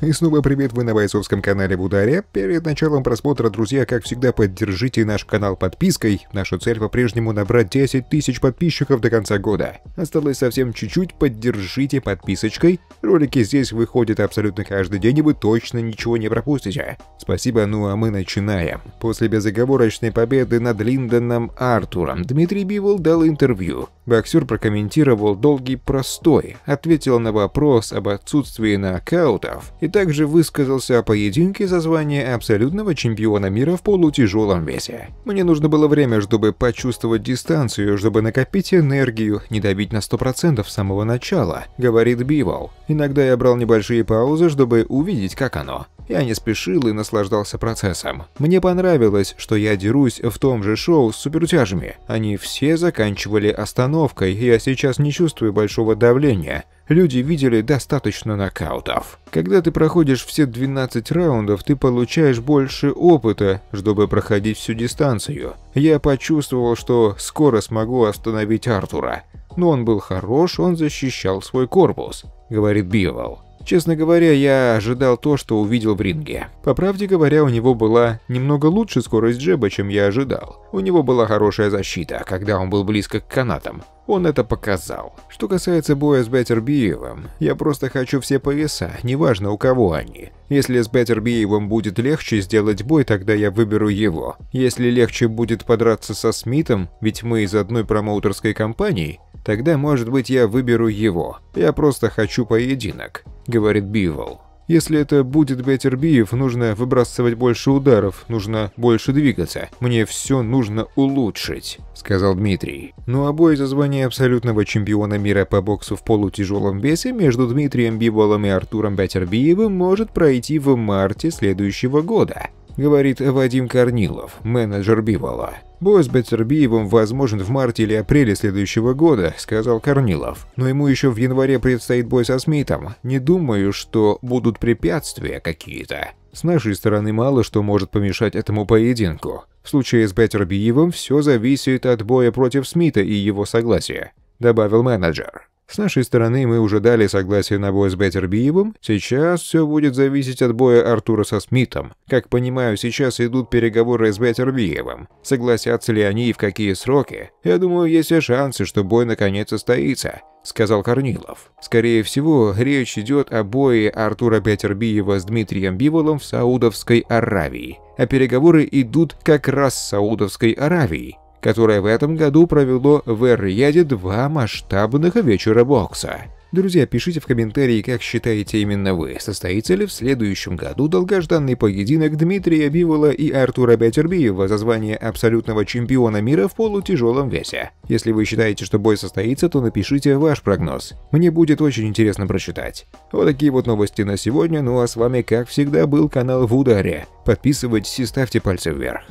И снова привет вы на бойцовском канале Бударе. Перед началом просмотра, друзья, как всегда, поддержите наш канал подпиской. Наша цель по-прежнему набрать 10 тысяч подписчиков до конца года. Осталось совсем чуть-чуть, поддержите подписочкой. Ролики здесь выходят абсолютно каждый день, и вы точно ничего не пропустите. Спасибо, ну а мы начинаем. После безоговорочной победы над Линдоном Артуром Дмитрий Бивол дал интервью. Боксер прокомментировал долгий простой, ответил на вопрос об отсутствии нокаутов и также высказался о поединке за звание абсолютного чемпиона мира в полутяжелом весе. Мне нужно было время, чтобы почувствовать дистанцию, чтобы накопить энергию, не давить на 100% с самого начала, говорит Бивол. Иногда я брал небольшие паузы, чтобы увидеть, как оно. Я не спешил и наслаждался процессом. Мне понравилось, что я дерусь в том же шоу с супертяжами. Они все заканчивали остановкой, я сейчас не чувствую большого давления. Люди видели достаточно нокаутов. Когда ты проходишь все 12 раундов, ты получаешь больше опыта, чтобы проходить всю дистанцию. Я почувствовал, что скоро смогу остановить Артура. Но он был хорош, он защищал свой корпус, говорит Бивол. Честно говоря, я ожидал то, что увидел в ринге. По правде говоря, у него была немного лучше скорость джеба, чем я ожидал. У него была хорошая защита, когда он был близко к канатам. Он это показал. Что касается боя с Беттербиевым, я просто хочу все пояса, неважно у кого они. Если с Беттербиевым будет легче сделать бой, тогда я выберу его. Если легче будет подраться со Смитом, ведь мы из одной промоутерской компании, Тогда, может быть, я выберу его. Я просто хочу поединок», — говорит Бивол. Если это будет Беттербиев, нужно выбрасывать больше ударов, нужно больше двигаться. Мне все нужно улучшить», — сказал Дмитрий. Ну, а бой за звание абсолютного чемпиона мира по боксу в полутяжелом весе между Дмитрием Биболом и Артуром Беттербиевым может пройти в марте следующего года говорит Вадим Корнилов, менеджер Бивола. Бой с Беттербиевым возможен в марте или апреле следующего года, сказал Корнилов. Но ему еще в январе предстоит бой со Смитом. Не думаю, что будут препятствия какие-то. С нашей стороны мало что может помешать этому поединку. В случае с Беттербиевым все зависит от боя против Смита и его согласия, добавил менеджер. С нашей стороны мы уже дали согласие на бой с Беттербиевым, сейчас все будет зависеть от боя Артура со Смитом. Как понимаю, сейчас идут переговоры с Беттербиевым. Согласятся ли они и в какие сроки? Я думаю, есть все шансы, что бой наконец состоится. — сказал Корнилов. «Скорее всего, речь идет о бое Артура Петербиева с Дмитрием Биволом в Саудовской Аравии, а переговоры идут как раз с Саудовской Аравией которое в этом году провело в Эр-Яде два масштабных вечера бокса. Друзья, пишите в комментарии, как считаете именно вы, состоится ли в следующем году долгожданный поединок Дмитрия Бивола и Артура Бетербиева за звание абсолютного чемпиона мира в полутяжелом весе. Если вы считаете, что бой состоится, то напишите ваш прогноз. Мне будет очень интересно прочитать. Вот такие вот новости на сегодня, ну а с вами, как всегда, был канал В Ударе. Подписывайтесь и ставьте пальцы вверх.